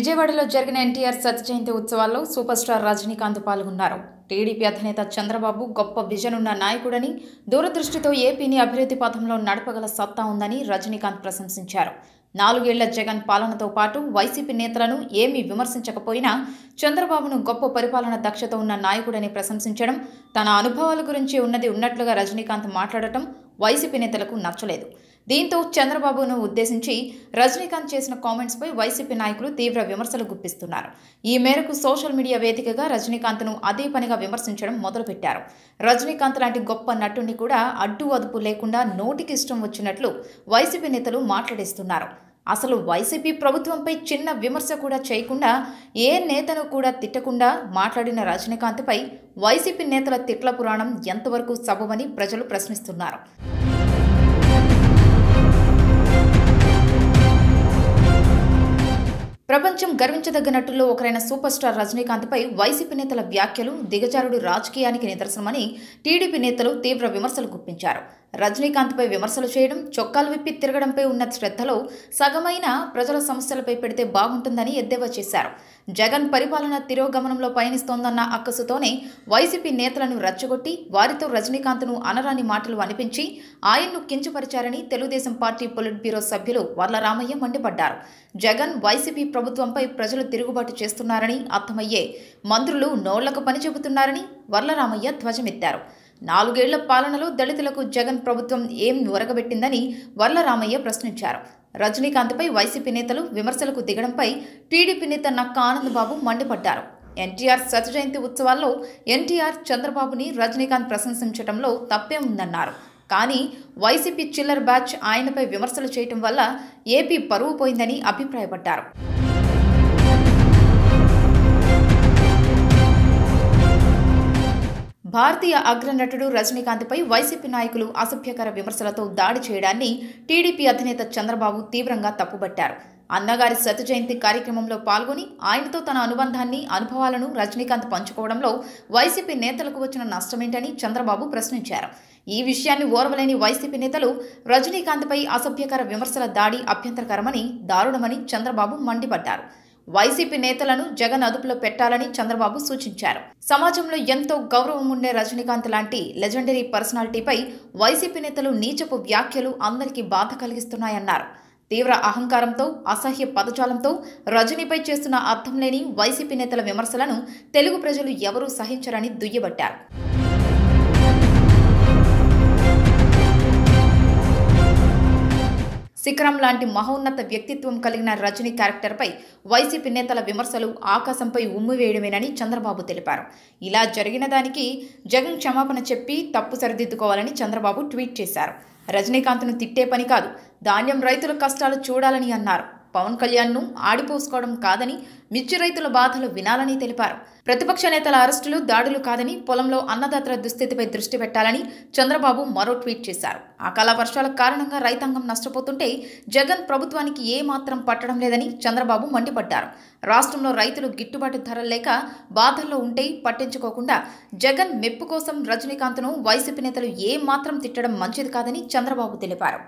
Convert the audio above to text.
విజయవాడలో జరిగిన ఎన్టీఆర్ శత జయంతి ఉత్సవాల్లో సూపర్ స్టార్ రజనీకాంత్ పాల్గొన్నారు టీడీపీ అధినేత చంద్రబాబు గొప్ప విజన్ ఉన్న నాయకుడని దూరదృష్టితో ఏపీని అభివృద్ధి పథంలో నడపగల సత్తా ఉందని రజనీకాంత్ ప్రశంసించారు నాలుగేళ్ల జగన్ పాలనతో పాటు వైసీపీ నేతలను ఏమీ విమర్శించకపోయినా చంద్రబాబును గొప్ప పరిపాలన దక్షత ఉన్న నాయకుడని ప్రశంసించడం తన అనుభవాల గురించి ఉన్నది ఉన్నట్లుగా రజనీకాంత్ మాట్లాడటం వైసీపీ నేతలకు నచ్చలేదు దీంతో చంద్రబాబును ఉద్దేశించి రజనీకాంత్ చేసిన కామెంట్స్పై వైసీపీ నాయకులు తీవ్ర విమర్శలు గుప్పిస్తున్నారు ఈ మేరకు సోషల్ మీడియా వేదికగా రజనీకాంత్ను అదే పనిగా విమర్శించడం మొదలుపెట్టారు రజనీకాంత్ లాంటి గొప్ప నటుడిని కూడా అడ్డు అదుపు లేకుండా నోటికి ఇష్టం వచ్చినట్లు వైసీపీ నేతలు మాట్లాడిస్తున్నారు అసలు వైసీపీ ప్రభుత్వంపై చిన్న విమర్శ కూడా చేయకుండా ఏ నేతను కూడా తిట్టకుండా మాట్లాడిన రజనీకాంత్పై వైసీపీ నేతల తిట్ల పురాణం ఎంతవరకు సబబని ప్రజలు ప్రశ్నిస్తున్నారు Thank you ప్రపంచం గర్వించదగ్గ నటుల్లో ఒకరైన సూపర్ స్టార్ రజనీకాంత్పై వైసీపీ నేతల వ్యాఖ్యలు దిగజారుడు రాజకీయానికి నిదర్శనమని టీడీపీ నేతలు తీవ్ర విమర్శలు గుప్పించారు రజనీకాంత్పై విమర్శలు చేయడం చొక్కాలు విప్పి తిరగడంపై ఉన్న శ్రద్ధలో సగమైన ప్రజల సమస్యలపై పెడితే బాగుంటుందని ఎద్దేవా చేశారు జగన్ పరిపాలన తిరోగమనంలో పయనిస్తోందన్న అక్కసుతోనే వైసీపీ నేతలను రచ్చగొట్టి వారితో రజనీకాంత్ను అనరాని మాటలు అనిపించి ఆయన్ను కించపరిచారని తెలుగుదేశం పార్టీ పొలిట్ బ్యూరో సభ్యులు వర్లరామయ్య రామయ్య మండిపడ్డారు జగన్ వైసీపీ ప్రభుత్వంపై ప్రజలు తిరుగుబాటు చేస్తున్నారని అర్థమయ్యే మంత్రులు నోళ్లకు పని చెబుతున్నారని వర్లరామయ్య ధ్వజమెత్తారు నాలుగేళ్ల పాలనలో దళితులకు జగన్ ప్రభుత్వం ఏం ఉరగబెట్టిందని వర్లరామయ్య ప్రశ్నించారు రజనీకాంత్పై వైసీపీ నేతలు విమర్శలకు దిగడంపై టీడీపీ నేత నక్క ఆనందబాబు మండిపడ్డారు ఎన్టీఆర్ శత జయంతి ఉత్సవాల్లో ఎన్టీఆర్ చంద్రబాబుని రజనీకాంత్ ప్రశంసించడంలో తప్పే ఉందన్నారు కానీ వైసీపీ చిల్లర్ బ్యాచ్ ఆయనపై విమర్శలు చేయటం వల్ల ఏపీ పరువు పోయిందని అభిప్రాయపడ్డారు భారతీయ అగ్రనటుడు రజనీకాంత్పై వైసీపీ నాయకులు అసభ్యకర విమర్శలతో దాడి చేయడాన్ని టీడీపీ అధినేత చంద్రబాబు తీవ్రంగా తప్పుబట్టారు అన్నగారి శత జయంతి కార్యక్రమంలో పాల్గొని ఆయనతో తన అనుబంధాన్ని అనుభవాలను రజనీకాంత్ పంచుకోవడంలో వైసీపీ నేతలకు వచ్చిన నష్టమేంటని చంద్రబాబు ప్రశ్నించారు ఈ విషయాన్ని ఓర్వలేని వైసీపీ నేతలు రజనీకాంత్పై అసభ్యకర విమర్శల దాడి అభ్యంతరకరమని దారుణమని చంద్రబాబు మండిపడ్డారు వైసీపీ నేతలను జగన్ అదుపులో పెట్టాలని చంద్రబాబు సూచించారు సమాజంలో ఎంతో గౌరవం ఉండే రజనీకాంత్ లాంటి లెజెండరీ పర్సనాలిటీపై వైసీపీ నేతలు నీచపు వ్యాఖ్యలు అందరికీ బాధ కలిగిస్తున్నాయన్నారు తీవ్ర అహంకారంతో అసహ్య పదజాలంతో రజనీపై చేస్తున్న అర్థం లేని వైసీపీ నేతల విమర్శలను తెలుగు ప్రజలు ఎవరూ సహించరని దుయ్యబట్టారు శిఖరం లాంటి మహోన్నత వ్యక్తిత్వం కలిగిన రజనీ క్యారెక్టర్పై వైసీపీ నేతల విమర్శలు ఆకాశంపై ఉమ్మివేయడమేనని చంద్రబాబు తెలిపారు ఇలా జరిగిన దానికి జగన్ క్షమాపణ చెప్పి తప్పు సరిదిద్దుకోవాలని చంద్రబాబు ట్వీట్ చేశారు రజనీకాంత్ను తిట్టే పని కాదు ధాన్యం రైతుల కష్టాలు చూడాలని అన్నారు పవన్ కళ్యాణ్ను ఆడిపోసుకోవడం కాదని మిర్చి రైతుల బాధలు వినాలని తెలిపారు ప్రతిపక్ష నేతల అరెస్టులు దాడులు కాదని పొలంలో అన్నదాతల దుస్థితిపై దృష్టి పెట్టాలని చంద్రబాబు మరో ట్వీట్ చేశారు అకాల వర్షాల కారణంగా రైతాంగం నష్టపోతుంటే జగన్ ప్రభుత్వానికి ఏమాత్రం పట్టడం లేదని చంద్రబాబు మండిపడ్డారు రాష్ట్రంలో రైతులు గిట్టుబాటు ధర లేక బాధల్లో ఉంటే పట్టించుకోకుండా జగన్ మెప్పు కోసం రజనీకాంత్ను వైసీపీ నేతలు ఏమాత్రం తిట్టడం మంచిది కాదని చంద్రబాబు తెలిపారు